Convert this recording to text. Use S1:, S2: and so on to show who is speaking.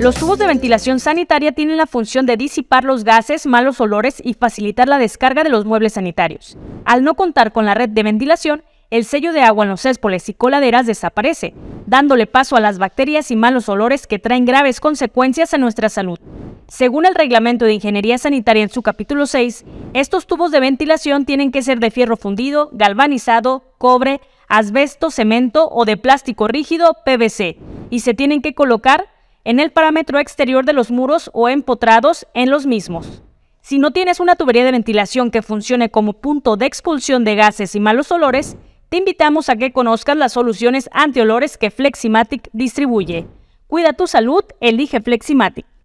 S1: Los tubos de ventilación sanitaria tienen la función de disipar los gases, malos olores y facilitar la descarga de los muebles sanitarios. Al no contar con la red de ventilación, el sello de agua en los céspoles y coladeras desaparece, dándole paso a las bacterias y malos olores que traen graves consecuencias a nuestra salud. Según el Reglamento de Ingeniería Sanitaria en su capítulo 6, estos tubos de ventilación tienen que ser de fierro fundido, galvanizado, cobre, asbesto, cemento o de plástico rígido PVC y se tienen que colocar en el parámetro exterior de los muros o empotrados en los mismos. Si no tienes una tubería de ventilación que funcione como punto de expulsión de gases y malos olores, te invitamos a que conozcas las soluciones antiolores que Fleximatic distribuye. Cuida tu salud, elige Fleximatic.